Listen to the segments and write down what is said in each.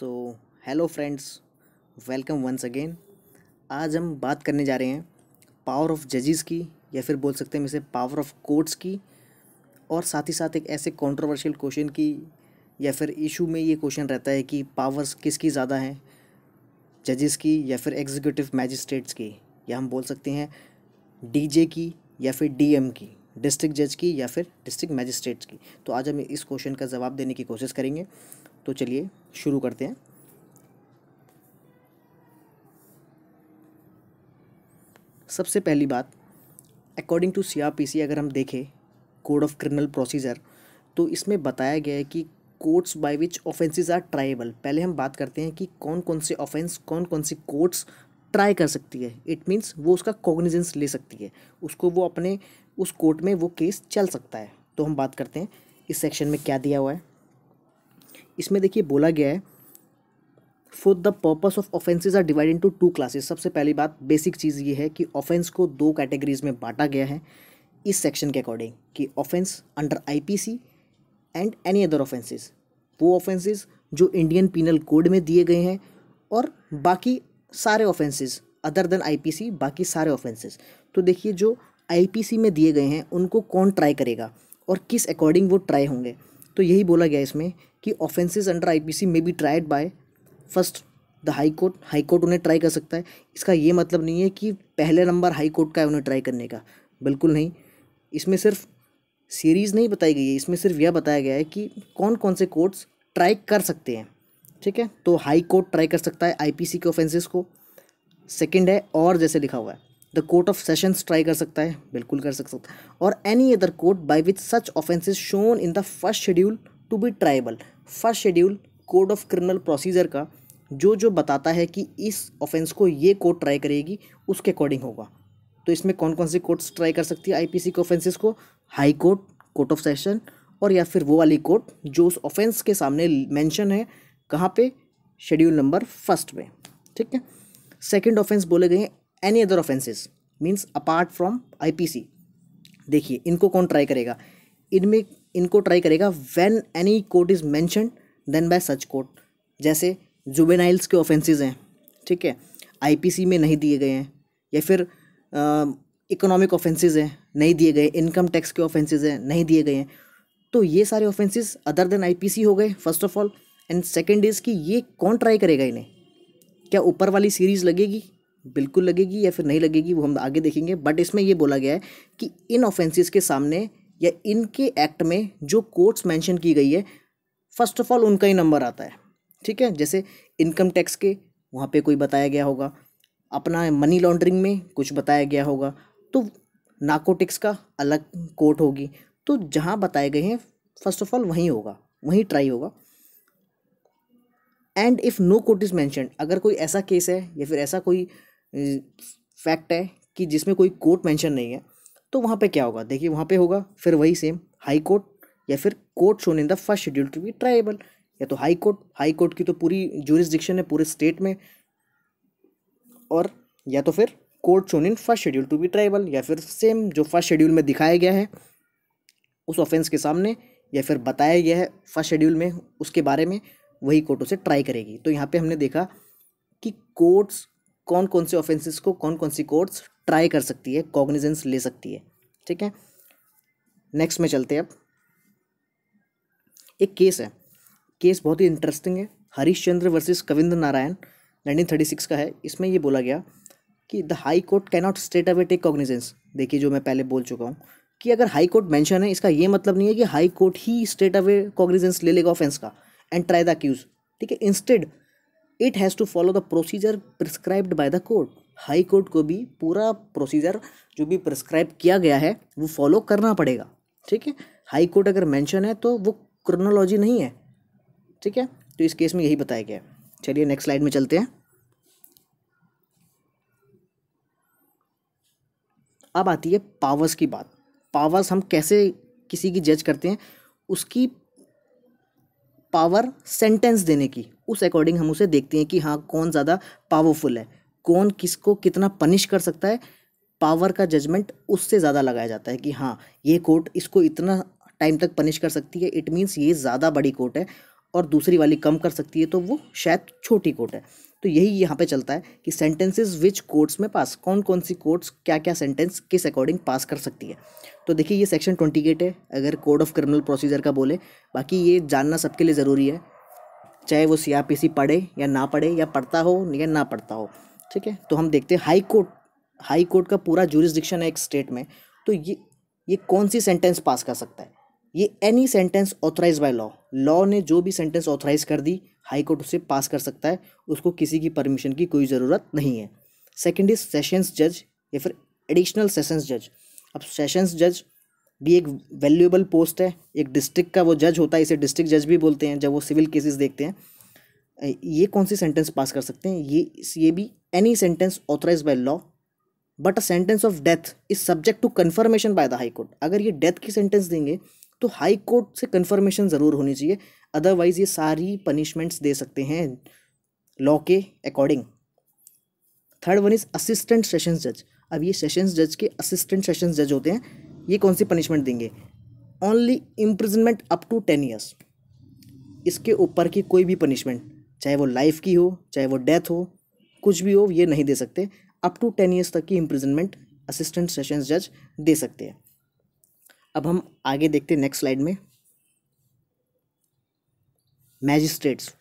सो hello friends welcome once again आज हम बात करने जा रहे हैं पावर ऑफ जजेस की या फिर बोल सकते हैं इसे पावर ऑफ कोर्ट्स की और साथ ही साथ एक ऐसे कंट्रोवर्शियल क्वेश्चन की या फिर इशू में ये क्वेश्चन रहता है कि पावर्स किसकी ज़्यादा हैं जजेस की या फिर एग्जीक्यूटिव मैजिस्ट्रेट्स की या हम बोल सकते हैं डीजे की या फिर डीएम की डिस्ट्रिक्ट जज की या फिर डिस्ट्रिक्ट मैजिस्ट्रेट्स की तो आज हम इस क्वेश्चन का जवाब देने की कोशिश करेंगे तो चलिए शुरू करते हैं सबसे पहली बात अकॉर्डिंग टू सी अगर हम देखें कोड ऑफ क्रिमिनल प्रोसीजर तो इसमें बताया गया है कि courts by which offences are triable पहले हम बात करते हैं कि कौन कौन से ऑफेंस कौन कौन सी कोर्ट्स ट्राई कर सकती है इट मीन्स वो उसका कॉग्निजेंस ले सकती है उसको वो अपने उस कोर्ट में वो केस चल सकता है तो हम बात करते हैं इस सेक्शन में क्या दिया हुआ है इसमें देखिए बोला गया है for the purpose of offences are divide into two classes सबसे पहली बात बेसिक चीज़ ये है कि ऑफेंस को दो कैटेगरीज में बांटा गया है इस सेक्शन के अकॉर्डिंग कि offence under IPC and any other offences वो ऑफेंसेस जो इंडियन पीनल कोड में दिए गए हैं और बाकी सारे ऑफेंसेस अदर देन आई बाकी सारे ऑफेंसेस तो देखिए जो आई में दिए गए हैं उनको कौन ट्राई करेगा और किस अकॉर्डिंग वो ट्राई होंगे तो यही बोला गया इसमें कि offences under IPC may be tried by first the high court high court उन्हें ट्राई कर सकता है इसका ये मतलब नहीं है कि पहले नंबर हाई कोर्ट का है उन्हें ट्राई करने का बिल्कुल नहीं इसमें सिर्फ सीरीज़ नहीं बताई गई है इसमें सिर्फ यह बताया गया है कि कौन कौन से कोर्ट्स ट्राई कर सकते हैं ठीक है तो हाई कोर्ट ट्राई कर सकता है आईपीसी के ऑफेंसेस को सेकंड है और जैसे लिखा हुआ है the court of sessions try कर सकता है बिल्कुल कर सकता है और any other court by which such offences shown in the first schedule to be triable first schedule code of criminal procedure का जो जो बताता है कि इस ऑफेंस को ये कोर्ट ट्राई करेगी उसके अकॉर्डिंग होगा तो इसमें कौन कौन सी कोर्ट्स ट्राई कर सकती है आईपीसी के ऑफेंसेस को high court court of session और या फिर वो वाली कोर्ट जो उस ऑफेंस के सामने मेंशन है कहाँ पे शेड्यूल नंबर फर्स्ट में ठीक है सेकंड ऑफेंस बोले गए any other offences means apart from IPC देखिए इनको कौन ट्राई करेगा इनमें इनको ट्राई करेगा when any court is mention then by such court जैसे जुबेनाइल्स के ऑफेंसेज हैं ठीक है आईपीसी में नहीं दिए गए हैं या फिर इकोनॉमिक ऑफेंसेज हैं नहीं दिए गए इनकम टैक्स के ऑफेंसेज हैं नहीं दिए गए हैं तो ये सारे ऑफेंसेज अदर देन आईपीसी हो गए first of all and second is कि ये कौन ट्राई करेगा इन्हें क्या ऊपर वाली सीरीज़ लगेगी बिल्कुल लगेगी या फिर नहीं लगेगी वो हम आगे देखेंगे बट इसमें ये बोला गया है कि इन ऑफेंसेस के सामने या इनके एक्ट में जो कोर्ट्स मेंशन की गई है फर्स्ट ऑफ ऑल उनका ही नंबर आता है ठीक है जैसे इनकम टैक्स के वहाँ पे कोई बताया गया होगा अपना मनी लॉन्ड्रिंग में कुछ बताया गया होगा तो नाकोटिक्स का अलग कोर्ट होगी तो जहाँ बताए गए हैं फर्स्ट ऑफ ऑल वहीं होगा वहीं ट्राई होगा and if no court is mentioned अगर कोई ऐसा केस है या फिर ऐसा कोई फैक्ट है कि जिसमें कोई कोर्ट मेंशन नहीं है तो वहाँ पे क्या होगा देखिए वहाँ पे होगा फिर वही सेम हाई कोर्ट या फिर court shown in the first schedule to be triable या तो हाई कोर्ट हाई कोर्ट की तो पूरी जोरिस्डिक्शन है पूरे स्टेट में और या तो फिर court shown in first schedule to be triable या फिर सेम जो फर्स्ट शेड्यूल में दिखाया गया है उस ऑफेंस के सामने या फिर बताया गया है फर्स्ट शेड्यूल में उसके बारे में वही कोर्ट उसे ट्राई करेगी तो यहाँ पे हमने देखा कि कोर्ट्स कौन कौन से ऑफेंसेस को कौन कौन सी कोर्ट्स ट्राई कर सकती है कॉग्निजेंस ले सकती है ठीक है नेक्स्ट में चलते हैं अब एक केस है केस बहुत ही इंटरेस्टिंग है हरीश चंद्र वर्सेस कविंद्र नारायण सिक्स का है इसमें ये बोला गया कि the high court cannot straight away take cognizance देखिए जो मैं पहले बोल चुका हूँ कि अगर हाई कोर्ट मैंशन है इसका ये मतलब नहीं है कि हाई कोर्ट ही स्टेट अवे कॉग्निजेंस ले लेगा ऑफेंस का एंड ट्राई द अक्यूज ठीक है instead it has to follow the procedure prescribed by the court high court को भी पूरा प्रोसीजर जो भी प्रिस्क्राइब किया गया है वो फॉलो करना पड़ेगा ठीक है हाई कोर्ट अगर मेंशन है तो वो क्रोनोलॉजी नहीं है ठीक है तो इस केस में यही बताया गया है चलिए नेक्स्ट स्लाइड में चलते हैं अब आती है पावर्स की बात पावर्स हम कैसे किसी की जज करते हैं उसकी पावर सेंटेंस देने की उस अकॉर्डिंग हम उसे देखते हैं कि हाँ कौन ज़्यादा पावरफुल है कौन किसको कितना पनिश कर सकता है पावर का जजमेंट उससे ज़्यादा लगाया जाता है कि हाँ ये कोर्ट इसको इतना टाइम तक पनिश कर सकती है इट मीन्स ये ज़्यादा बड़ी कोर्ट है और दूसरी वाली कम कर सकती है तो वो शायद छोटी कोर्ट है तो यही यहाँ पे चलता है कि सेंटेंसेस विच कोर्ट्स में पास कौन कौन सी कोर्ट्स क्या क्या सेंटेंस किस अकॉर्डिंग पास कर सकती है तो देखिए ये सेक्शन ट्वेंटी एट है अगर कोड ऑफ क्रिमिनल प्रोसीजर का बोले बाकी ये जानना सबके लिए ज़रूरी है चाहे वो सीआरपीसी पढ़े या ना पढ़े या पढ़ता हो या ना पढ़ता हो ठीक है तो हम देखते हैं हाई कोर्ट हाई कोर्ट का पूरा जूरिस्डिक्शन है एक स्टेट में तो ये ये कौन सी सेंटेंस पास कर सकता है ये any sentence authorise by law law ने जो भी सेंटेंस ऑथराइज कर दी हाई कोर्ट उसे पास कर सकता है उसको किसी की परमिशन की कोई ज़रूरत नहीं है सेकेंड इज सेशंस जज या फिर एडिशनल सेशंस जज अब सेशंस जज भी एक वैल्यूएबल पोस्ट है एक डिस्ट्रिक्ट का वो जज होता है इसे डिस्ट्रिक्ट जज भी बोलते हैं जब वो सिविल केसेस देखते हैं ये कौन सी सेंटेंस पास कर सकते हैं ये ये भी any sentence authorise by law but a sentence of death is subject to confirmation by the high court अगर ये डेथ की सेंटेंस देंगे तो हाई कोर्ट से कन्फर्मेशन ज़रूर होनी चाहिए अदरवाइज़ ये सारी पनिशमेंट्स दे सकते हैं लॉ के according third one is assistant sessions जज अब ये सेशंस जज के असिस्टेंट सेशंस जज होते हैं ये कौन सी पनिशमेंट देंगे only imprisonment up to ten years इसके ऊपर की कोई भी पनिशमेंट चाहे वो लाइफ की हो चाहे वो डेथ हो कुछ भी हो ये नहीं दे सकते अप टू टेन ईयर्स तक की इम्प्रिजनमेंट असिस्टेंट सेशंस जज दे सकते हैं अब हम आगे देखते हैं नेक्स्ट स्लाइड में मैजिस्ट्रेट्स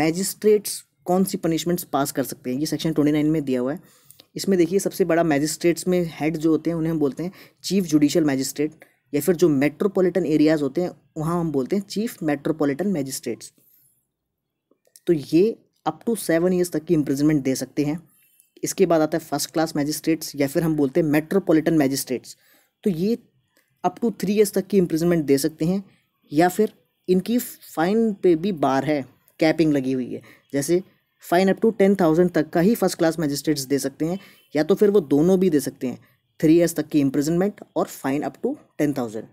मैजिस्ट्रेट्स कौन सी पनिशमेंट्स पास कर सकते हैं ये सेक्शन ट्वेंटी नाइन में दिया हुआ है इसमें देखिए सबसे बड़ा मैजिस्ट्रेट्स में हेड जो होते हैं उन्हें हम बोलते हैं चीफ जुडिशल मैजिस्ट्रेट या फिर जो मेट्रोपॉलिटन एरियाज़ होते हैं वहाँ हम बोलते हैं चीफ मेट्रोपॉलिटन मैजिस्ट्रेट्स तो ये अप टू सेवन ईयर्स तक की इम्प्रिजमेंट दे सकते हैं इसके बाद आता है फर्स्ट क्लास मैजिस्ट्रेट्स या फिर हम बोलते हैं मेट्रोपॉलिटन मैजिस्ट्रेट्स तो ये अप टू थ्री ईयर्स तक की इम्प्रिजमेंट दे सकते हैं या फिर इनकी फाइन पे भी बार है कैपिंग लगी हुई है जैसे fine up to ten thousand तक का ही फर्स्ट क्लास मजिस्ट्रेट्स दे सकते हैं या तो फिर वो दोनों भी दे सकते हैं थ्री ईयर्स तक की इम्प्रिजनमेंट और fine up to ten thousand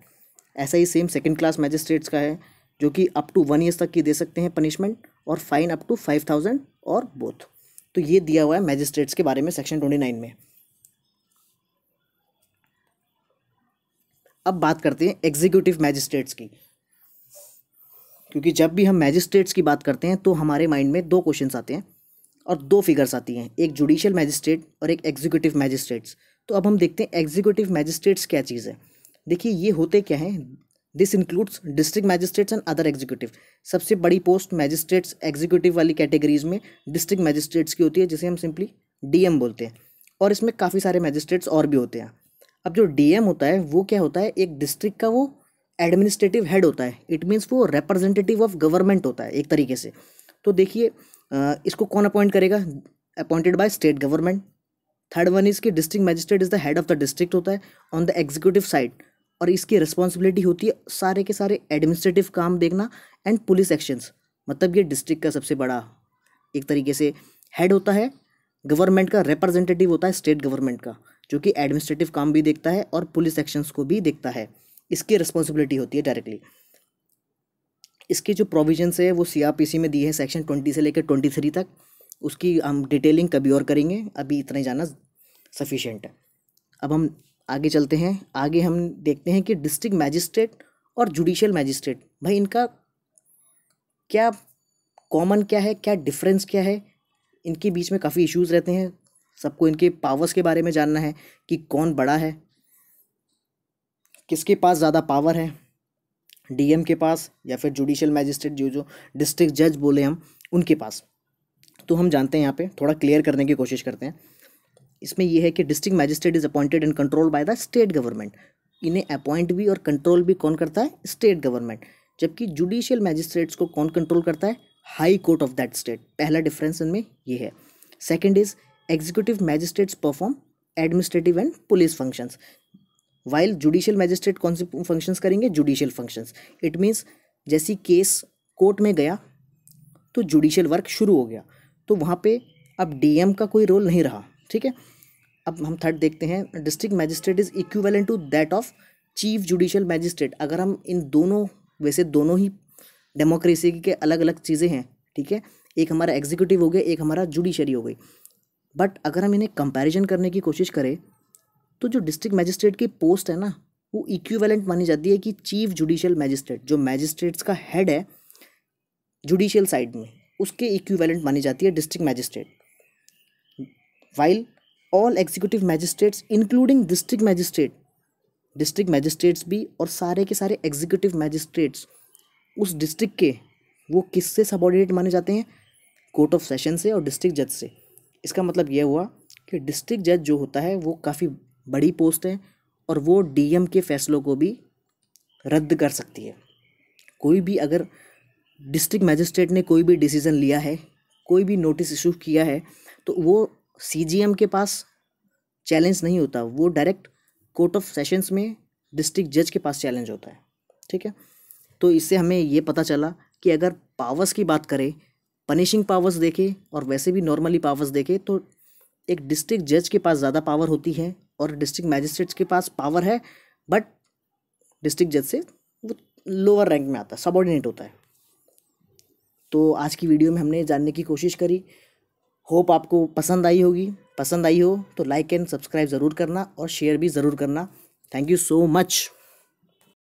ऐसा ही सेम सेकेंड क्लास मजिस्ट्रेट्स का है जो कि अप टू वन ईयर्स तक की दे सकते हैं पनिशमेंट और fine up to five thousand और बोथ तो ये दिया हुआ है मैजिस्ट्रेट्स के बारे में सेक्शन ट्वेंटी नाइन में अब बात करते हैं एग्जीक्यूटिव मैजिस्ट्रेट्स की क्योंकि जब भी हम मैजिस्ट्रेट्स की बात करते हैं तो हमारे माइंड में दो क्वेश्चन आते हैं और दो फिगर्स आती हैं एक जुडिशियल मैजिस्ट्रेट और एक एग्जीक्यूटिव मैजिस्ट्रेट्स तो अब हम देखते हैं एग्जीक्यूटिव मैजिस्ट्रेट्स क्या चीज़ है देखिए ये होते क्या हैं this includes district magistrates and other executive सबसे बड़ी पोस्ट मैजिस्ट्रेट्स एग्जीक्यूटिव वाली कैटेगरीज में डिस्ट्रिक्ट मैजिस्ट्रेट्स की होती है जिसे हम सिंपली डीएम बोलते हैं और इसमें काफ़ी सारे मैजिस्ट्रेट्स और भी होते हैं अब जो डीएम होता है वो क्या होता है एक डिस्ट्रिक्ट का वो एडमिनिस्ट्रेटिव हेड होता है इट मीन्स वो रिप्रेजेंटेटिव ऑफ गवर्नमेंट होता है एक तरीके से तो देखिए इसको कौन अपॉइंट करेगा appointed by state government third one is की district magistrate is the head of the district होता है ऑन द एग्जीक्यूटिव साइड और इसकी रिस्पॉन्सिबिलिटी होती है सारे के सारे एडमिनिस्ट्रेटिव काम देखना एंड पुलिस एक्शंस मतलब ये डिस्ट्रिक्ट का सबसे बड़ा एक तरीके से हेड होता है गवर्नमेंट का रिप्रेजेंटेटिव होता है स्टेट गवर्नमेंट का जो कि एडमिनिस्ट्रेटिव काम भी देखता है और पुलिस एक्शंस को भी देखता है इसकी रिस्पॉन्सिबिलिटी होती है डायरेक्टली इसके जो प्रोविजन्स है वो सीआरपीसी में दी है सेक्शन ट्वेंटी से लेकर ट्वेंटी थ्री तक उसकी हम डिटेलिंग कभी और करेंगे अभी इतना ही जाना सफिशेंट है अब हम आगे चलते हैं आगे हम देखते हैं कि डिस्ट्रिक्ट मैजिस्ट्रेट और जुडिशियल मैजिस्ट्रेट भाई इनका क्या कॉमन क्या है क्या डिफरेंस क्या है इनके बीच में काफ़ी इश्यूज़ रहते हैं सबको इनके पावर्स के बारे में जानना है कि कौन बड़ा है किसके पास ज़्यादा पावर है डीएम के पास या फिर जुडिशियल मैजिस्ट्रेट जो जो डिस्ट्रिक्ट जज बोले हम उनके पास तो हम जानते हैं यहाँ पे थोड़ा क्लियर करने की कोशिश करते हैं इसमें यह है कि district magistrate is appointed and control by the state government इन्हें अपॉइंट भी और कंट्रोल भी कौन करता है स्टेट गवर्नमेंट जबकि जुडिशियल मैजिस्ट्रेट्स को कौन कंट्रोल करता है high court of that state पहला डिफरेंस इनमें यह है second is executive magistrates perform administrative and police functions while judicial magistrate कौन से फंक्शंस करेंगे जुडिशियल फंक्शंस इट मीन्स जैसी केस कोर्ट में गया तो जुडिशियल वर्क शुरू हो गया तो वहाँ पे अब डीएम का कोई रोल नहीं रहा ठीक है अब हम थर्ड देखते हैं district magistrate is equivalent to that of chief judicial magistrate अगर हम इन दोनों वैसे दोनों ही डेमोक्रेसी के अलग अलग चीज़ें हैं ठीक है एक हमारा एग्जीक्यूटिव हो गया एक हमारा जुडिशरी हो गई बट अगर हम इन्हें कंपैरिजन करने की कोशिश करें तो जो डिस्ट्रिक्ट मैजिस्ट्रेट की पोस्ट है ना वो इक्विवेलेंट मानी जाती है कि चीफ जुडिशियल मैजिस्ट्रेट जो मैजिस्ट्रेट्स का हेड है जुडिशियल साइड में उसके इक्विवेलेंट मानी जाती है district magistrate while all executive magistrates including district magistrate district magistrates भी और सारे के सारे एग्जीक्यूटिव मैजिस्ट्रेट्स उस डिस्ट्रिक्ट के वो किससे सबॉर्डिनेट माने जाते हैं कोर्ट ऑफ सेशन से और डिस्ट्रिक्ट जज से इसका मतलब यह हुआ कि डिस्ट्रिक्ट जज जो होता है वो काफ़ी बड़ी पोस्ट है और वो डीएम के फैसलों को भी रद्द कर सकती है कोई भी अगर डिस्ट्रिक्ट मजिस्ट्रेट ने कोई भी डिसीज़न लिया है कोई भी नोटिस इशू किया है तो वो सीजीएम के पास चैलेंज नहीं होता वो डायरेक्ट कोर्ट ऑफ सेशंस में डिस्ट्रिक्ट जज के पास चैलेंज होता है ठीक है तो इससे हमें ये पता चला कि अगर पावर्स की बात करें पनिशिंग पावर्स देखें और वैसे भी नॉर्मली पावर्स देखें तो एक डिस्ट्रिक्ट जज के पास ज़्यादा पावर होती है और डिस्ट्रिक्ट मैजिस्ट्रेट्स के पास पावर है बट डिस्ट्रिक्ट जज से वो लोअर रैंक में आता है सबॉर्डिनेट होता है तो आज की वीडियो में हमने जानने की कोशिश करी होप आपको पसंद आई होगी पसंद आई हो तो लाइक एंड सब्सक्राइब ज़रूर करना और शेयर भी ज़रूर करना थैंक यू सो मच